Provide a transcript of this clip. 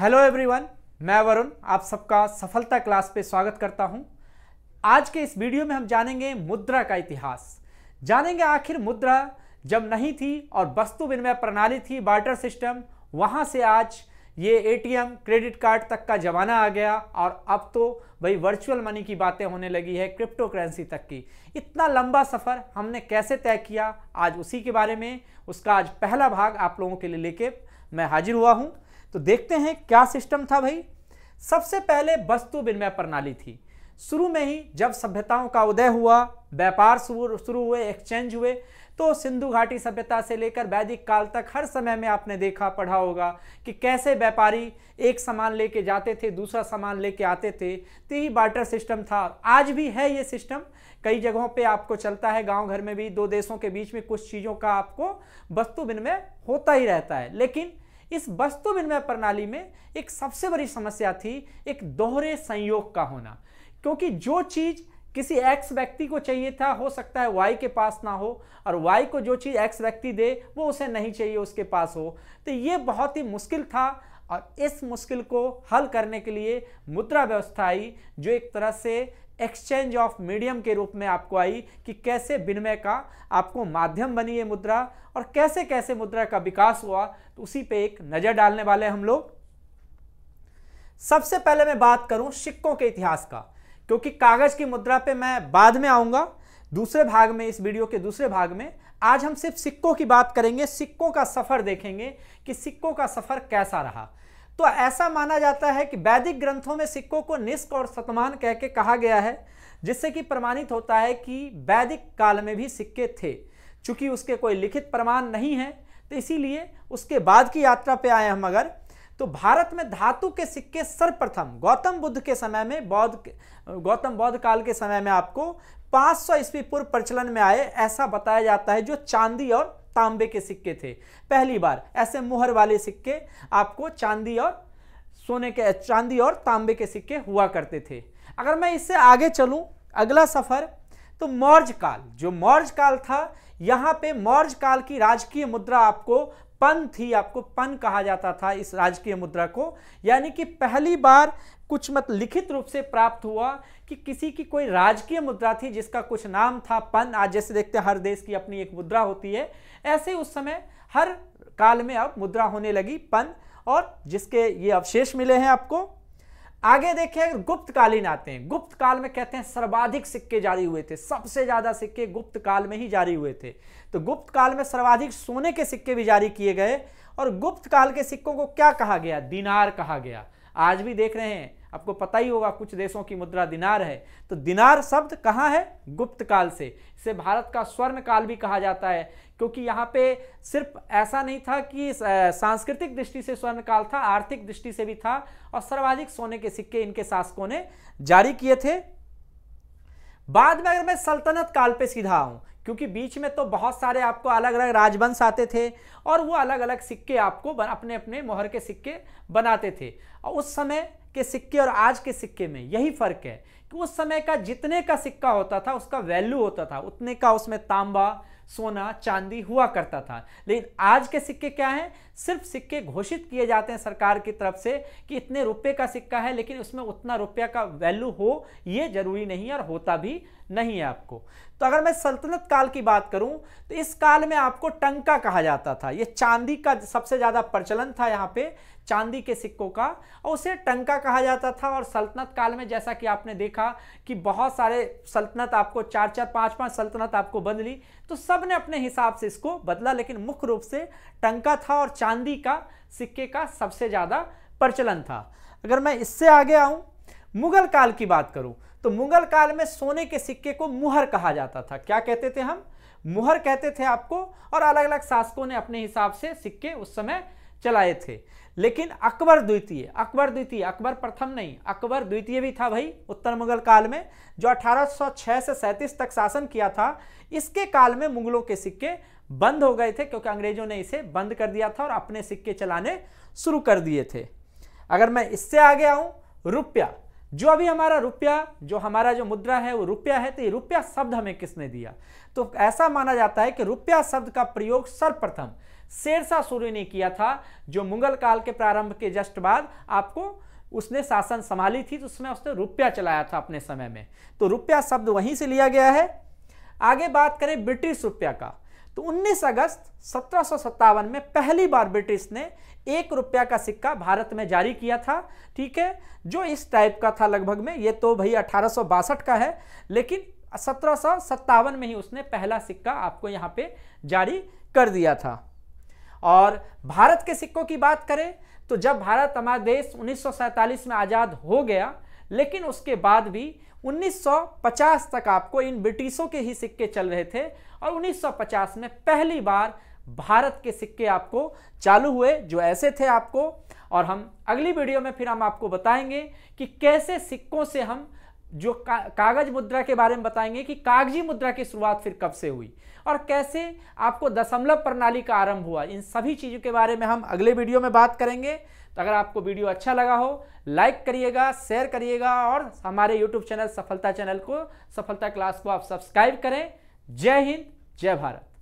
hello everyone मैं वरुण आप सबका सफलता क्लास पे स्वागत करता हूं आज के इस वीडियो में हम जानेंगे मुद्रा का इतिहास जानेंगे आखिर मुद्रा जब नहीं थी और वस्तु विनिमय प्रणाली थी बार्टर सिस्टम वहां से आज ये एटीएम क्रेडिट कार्ड तक का ज़माना आ गया और अब तो भाई वर्चुअल मनी की बातें होने लगी है क्रिप्टो करेंसी तक की इतना लंबा सफ़र हमने कैसे तय किया आज उसी के बारे में उसका आज पहला भाग आप लोगों के लिए लेके मैं हाजिर हुआ हूँ तो देखते हैं क्या सिस्टम था भाई सबसे पहले वस्तु विनिमय प्रणाली थी शुरू में ही जब सभ्यताओं का उदय हुआ व्यापार शुरू हुए एक्सचेंज हुए तो सिंधु घाटी सभ्यता से लेकर वैदिक काल तक हर समय में आपने देखा पढ़ा होगा कि कैसे व्यापारी एक सामान लेके जाते थे दूसरा सामान लेके आते थे तो यही बार्टर सिस्टम था आज भी है ये सिस्टम कई जगहों पे आपको चलता है गांव घर में भी दो देशों के बीच में कुछ चीज़ों का आपको वस्तु विनिमय होता ही रहता है लेकिन इस वस्तु विनिमय प्रणाली में एक सबसे बड़ी समस्या थी एक दोहरे संयोग का होना क्योंकि जो चीज़ किसी एक्स व्यक्ति को चाहिए था हो सकता है वाई के पास ना हो और वाई को जो चीज़ एक्स व्यक्ति दे वो उसे नहीं चाहिए उसके पास हो तो ये बहुत ही मुश्किल था और इस मुश्किल को हल करने के लिए मुद्रा व्यवस्था आई जो एक तरह से एक्सचेंज ऑफ मीडियम के रूप में आपको आई कि कैसे विनिमय का आपको माध्यम बनी ये मुद्रा और कैसे कैसे मुद्रा का विकास हुआ तो उसी पे एक नज़र डालने वाले हम लोग सबसे पहले मैं बात करूं सिक्कों के इतिहास का क्योंकि कागज़ की मुद्रा पे मैं बाद में आऊंगा दूसरे भाग में इस वीडियो के दूसरे भाग में आज हम सिर्फ सिक्कों की बात करेंगे सिक्कों का सफ़र देखेंगे कि सिक्कों का सफ़र कैसा रहा तो ऐसा माना जाता है कि वैदिक ग्रंथों में सिक्कों को निष्क और शतमान कह के कहा गया है जिससे कि प्रमाणित होता है कि वैदिक काल में भी सिक्के थे चूंकि उसके कोई लिखित प्रमाण नहीं है तो इसीलिए उसके बाद की यात्रा पे आए हम अगर तो भारत में धातु के सिक्के सर्वप्रथम गौतम बुद्ध के समय में बौद्ध गौतम बौद्ध काल के समय में आपको 500 ईस्वी पूर्व प्रचलन में आए ऐसा बताया जाता है जो चांदी और तांबे के सिक्के थे पहली बार ऐसे मुहर वाले सिक्के आपको चांदी और सोने के चांदी और तांबे के सिक्के हुआ करते थे अगर मैं इससे आगे चलूँ अगला सफ़र तो मौर्य काल जो मौर्य काल था यहाँ पे मौर्य काल की राजकीय मुद्रा आपको पन थी आपको पन कहा जाता था इस राजकीय मुद्रा को यानी कि पहली बार कुछ मत लिखित रूप से प्राप्त हुआ कि किसी की कोई राजकीय मुद्रा थी जिसका कुछ नाम था पन आज जैसे देखते हैं हर देश की अपनी एक मुद्रा होती है ऐसे उस समय हर काल में अब मुद्रा होने लगी पन और जिसके ये अवशेष मिले हैं आपको आगे देखिए गुप्तकालीन आते हैं गुप्त काल में कहते हैं सर्वाधिक सिक्के जारी हुए थे सबसे ज्यादा सिक्के गुप्त काल में ही जारी हुए थे तो गुप्त काल में सर्वाधिक सोने के सिक्के भी जारी किए गए और गुप्त काल के सिक्कों को क्या कहा गया दिनार कहा गया आज भी देख रहे हैं आपको पता ही होगा कुछ देशों की मुद्रा दिनार है तो दिनार शब्द कहाँ है गुप्त काल से इसे भारत का स्वर्ण काल भी कहा जाता है क्योंकि यहाँ पे सिर्फ ऐसा नहीं था कि सांस्कृतिक दृष्टि से स्वर्ण काल था आर्थिक दृष्टि से भी था और सर्वाधिक सोने के सिक्के इनके शासकों ने जारी किए थे बाद में अगर मैं सल्तनत काल पे सीधा आऊं क्योंकि बीच में तो बहुत सारे आपको अलग अलग राजवंश आते थे और वो अलग अलग सिक्के आपको अपने अपने मोहर के सिक्के बनाते थे और उस समय के सिक्के और आज के सिक्के में यही फ़र्क है कि उस समय का जितने का सिक्का होता था उसका वैल्यू होता था उतने का उसमें तांबा सोना चांदी हुआ करता था लेकिन आज के सिक्के क्या हैं सिर्फ सिक्के घोषित किए जाते हैं सरकार की तरफ से कि इतने रुपए का सिक्का है लेकिन उसमें उतना रुपया का वैल्यू हो ये ज़रूरी नहीं है और होता भी नहीं है आपको तो अगर मैं सल्तनत काल की बात करूं तो इस काल में आपको टंका कहा जाता था ये चांदी का सबसे ज़्यादा प्रचलन था यहाँ पे चांदी के सिक्कों का और उसे टंका कहा जाता था और सल्तनत काल में जैसा कि आपने देखा कि बहुत सारे सल्तनत आपको चार चार पाँच पाँच सल्तनत आपको बदली तो सब ने अपने हिसाब से इसको बदला लेकिन मुख्य रूप से टंका था और चांदी का सिक्के का सबसे ज़्यादा प्रचलन था अगर मैं इससे आगे आऊँ मुगल काल की बात करूँ तो मुगल काल में सोने के सिक्के को मुहर कहा जाता था क्या कहते थे हम मुहर कहते थे आपको और अलग अलग शासकों ने अपने हिसाब से सिक्के उस समय चलाए थे लेकिन अकबर द्वितीय अकबर द्वितीय अकबर प्रथम नहीं अकबर द्वितीय भी था भाई उत्तर मुगल काल में जो 1806 से सैंतीस तक शासन किया था इसके काल में मुगलों के सिक्के बंद हो गए थे क्योंकि अंग्रेजों ने इसे बंद कर दिया था और अपने सिक्के चलाने शुरू कर दिए थे अगर मैं इससे आगे आऊं रुपया जो अभी हमारा रुपया जो हमारा जो मुद्रा है वो रुपया है तो ये रुपया शब्द हमें किसने दिया तो ऐसा माना जाता है कि रुपया शब्द का प्रयोग सर्वप्रथम शेरशाह सूर्य ने किया था जो मुगल काल के प्रारंभ के जस्ट बाद आपको उसने शासन संभाली थी तो उसमें उसने रुपया चलाया था अपने समय में तो रुपया शब्द वहीं से लिया गया है आगे बात करें ब्रिटिश रुपया का तो 19 अगस्त सत्रह में पहली बार ब्रिटिश ने एक रुपया का सिक्का भारत में जारी किया था ठीक है जो इस टाइप का था लगभग में ये तो भाई अठारह का है लेकिन सत्रह में ही उसने पहला सिक्का आपको यहाँ पे जारी कर दिया था और भारत के सिक्कों की बात करें तो जब भारत हमारा देश उन्नीस में आज़ाद हो गया लेकिन उसके बाद भी 1950 तक आपको इन ब्रिटिशों के ही सिक्के चल रहे थे और 1950 में पहली बार भारत के सिक्के आपको चालू हुए जो ऐसे थे आपको और हम अगली वीडियो में फिर हम आपको बताएंगे कि कैसे सिक्कों से हम जो का, कागज मुद्रा के बारे में बताएंगे कि कागजी मुद्रा की शुरुआत फिर कब से हुई और कैसे आपको दशमलव प्रणाली का आरंभ हुआ इन सभी चीज़ों के बारे में हम अगले वीडियो में बात करेंगे तो अगर आपको वीडियो अच्छा लगा हो लाइक करिएगा शेयर करिएगा और हमारे यूट्यूब चैनल सफलता चैनल को सफलता क्लास को आप सब्सक्राइब करें जय हिंद जय भारत